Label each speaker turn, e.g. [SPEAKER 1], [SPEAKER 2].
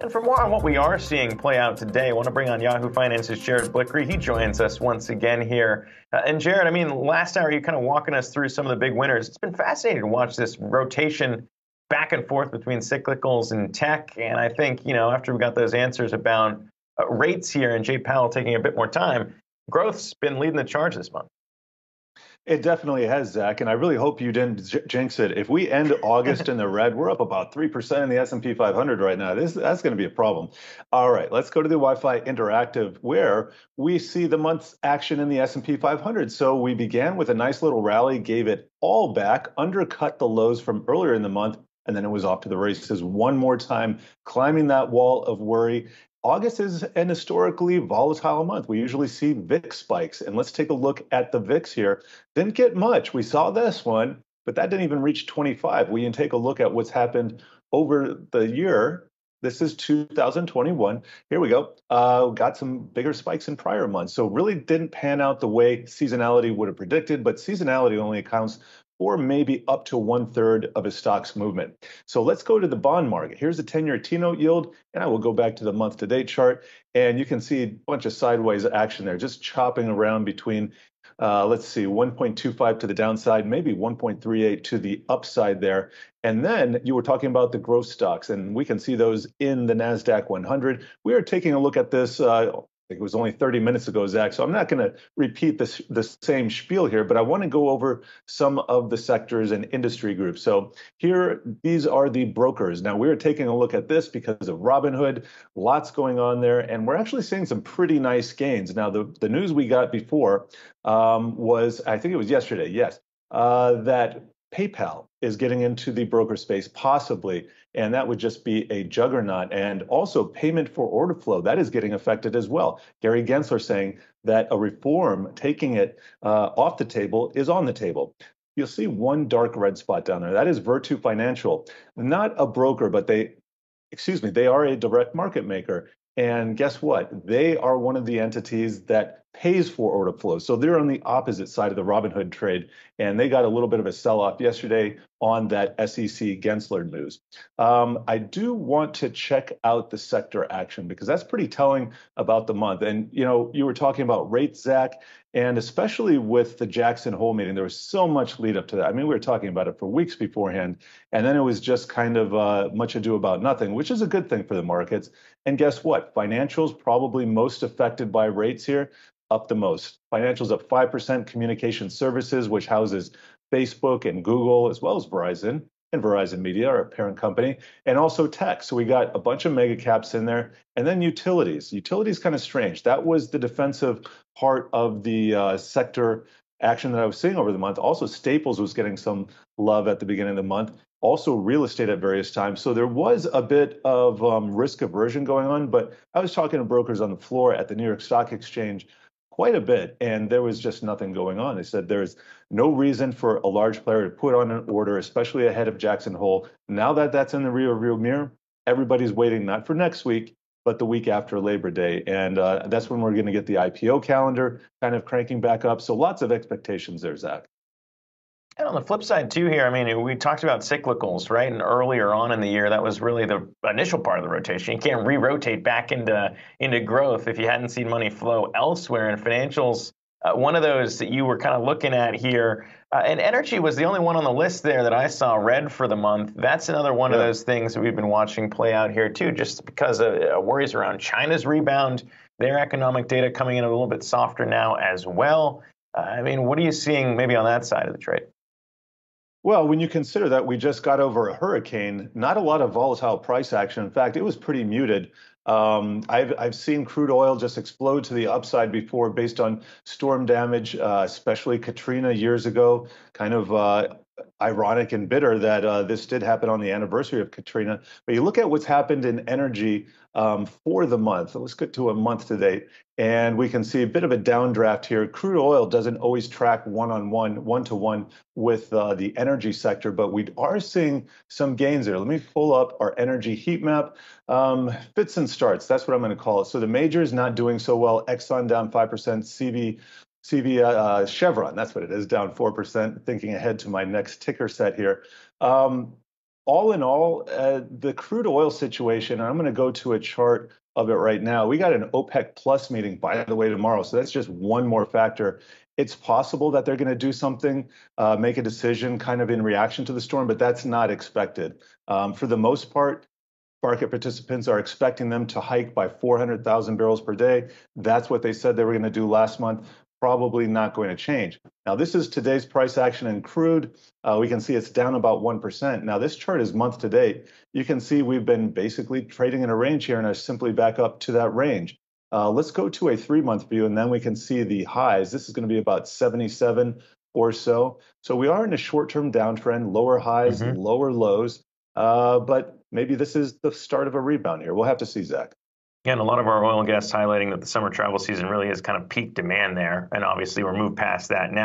[SPEAKER 1] And for more on what we are
[SPEAKER 2] seeing play out today, I want to bring on Yahoo Finance's Jared Blickery. He joins us once again here. Uh, and Jared, I mean, last hour you kind of walking us through some of the big winners. It's been fascinating to watch this rotation back and forth between cyclicals and tech. And I think, you know, after we got those answers about uh, rates here and Jay Powell taking a bit more time, growth's been leading the charge this month.
[SPEAKER 1] It definitely has, Zach, and I really hope you didn't j- jinx it. If we end August in the red, we're up about three percent in the S and P 500 right now. This that's going to be a problem. All right, let's go to the Wi-Fi Interactive, where we see the month's action in the S and P 500. So we began with a nice little rally, gave it all back, undercut the lows from earlier in the month, and then it was off to the races one more time, climbing that wall of worry August is an historically volatile month. We usually see VIX spikes. And let's take a look at the VIX here. Didn't get much. We saw this one, but that didn't even reach 25. We can take a look at what's happened over the year. This is 2021. Here we go. Uh, got some bigger spikes in prior months. So, really didn't pan out the way seasonality would have predicted, but seasonality only accounts or maybe up to one third of a stock's movement. So let's go to the bond market. Here's the 10 year T note yield, and I will go back to the month to date chart, and you can see a bunch of sideways action there, just chopping around between. Uh, let's see, 1.25 to the downside, maybe 1.38 to the upside there. And then you were talking about the growth stocks, and we can see those in the NASDAQ 100. We are taking a look at this uh, it was only 30 minutes ago, Zach. So I'm not going to repeat this the same spiel here, but I want to go over some of the sectors and industry groups. So here, these are the brokers. Now we're taking a look at this because of Robinhood. Lots going on there, and we're actually seeing some pretty nice gains. Now the the news we got before um, was I think it was yesterday. Yes, uh, that PayPal is getting into the broker space possibly and that would just be a juggernaut. And also payment for order flow that is getting affected as well. Gary Gensler saying that a reform taking it uh, off the table is on the table. You'll see one dark red spot down there. That is Virtu Financial, not a broker, but they, excuse me, they are a direct market maker. And guess what? They are one of the entities that pays for order flow. So they're on the opposite side of the Robinhood trade, and they got a little bit of a sell off yesterday on that SEC Gensler news. Um, I do want to check out the sector action because that's pretty telling about the month. And you know, you were talking about rates, Zach, and especially with the Jackson Hole meeting, there was so much lead up to that. I mean, we were talking about it for weeks beforehand. And then it was just kind of uh, much ado about nothing, which is a good thing for the markets. And guess what? Financials probably most affected by rates here, up the most. Financials up 5%, communication services, which houses Facebook and Google, as well as Verizon, and Verizon Media, our parent company, and also tech. So we got a bunch of mega caps in there, and then utilities. Utilities kind of strange. That was the defensive part of the uh, sector action that I was seeing over the month. Also, Staples was getting some love at the beginning of the month. Also, real estate at various times. So there was a bit of um, risk aversion going on. But I was talking to brokers on the floor at the New York Stock Exchange quite a bit, and there was just nothing going on. They said there's no reason for a large player to put on an order, especially ahead of Jackson Hole. Now that that's in the rear view mirror, everybody's waiting not for next week, but the week after Labor Day. And uh, that's when we're going to get the IPO calendar kind of cranking back up. So lots of expectations there, Zach.
[SPEAKER 2] And on the flip side, too, here, I mean, we talked about cyclicals, right? And earlier on in the year, that was really the initial part of the rotation. You can't re-rotate back into into growth if you hadn't seen money flow elsewhere. in financials, uh, one of those that you were kind of looking at here, uh, and energy was the only one on the list there that I saw red for the month. That's another one yeah. of those things that we've been watching play out here too, just because of uh, worries around China's rebound, their economic data coming in a little bit softer now as well. Uh, I mean, what are you seeing maybe on that side of the trade?
[SPEAKER 1] Well, when you consider that we just got over a hurricane, not a lot of volatile price action. In fact, it was pretty muted. Um, I've, I've seen crude oil just explode to the upside before based on storm damage, uh, especially Katrina years ago, kind of uh, ironic and bitter that uh, this did happen on the anniversary of Katrina. But you look at what's happened in energy um, for the month. let's get to a month to date. And we can see a bit of a downdraft here. Crude oil doesn't always track one on one, one to one with uh, the energy sector, but we are seeing some gains there. Let me pull up our energy heat map. Um, fits and starts, that's what I'm going to call it. So the major is not doing so well. Exxon down 5%, CB CV uh, uh, Chevron, that's what it is, down 4%, thinking ahead to my next ticker set here. Um, all in all, uh, the crude oil situation, I'm going to go to a chart of it right now. We got an OPEC plus meeting, by the way, tomorrow. So that's just one more factor. It's possible that they're going to do something, uh, make a decision kind of in reaction to the storm, but that's not expected. Um, for the most part, market participants are expecting them to hike by 400,000 barrels per day. That's what they said they were going to do last month probably not going to change. Now, this is today's price action in crude. Uh, we can see it's down about 1%. Now, this chart is month to date. You can see we've been basically trading in a range here and are simply back up to that range. Uh, let's go to a three month view and then we can see the highs. This is going to be about 77 or so. So we are in a short term downtrend, lower highs, mm-hmm. lower lows. Uh, but maybe this is the start of a rebound here. We'll have to see, Zach.
[SPEAKER 2] Again, a lot of our oil and gas highlighting that the summer travel season really is kind of peak demand there, and obviously we're moved past that now.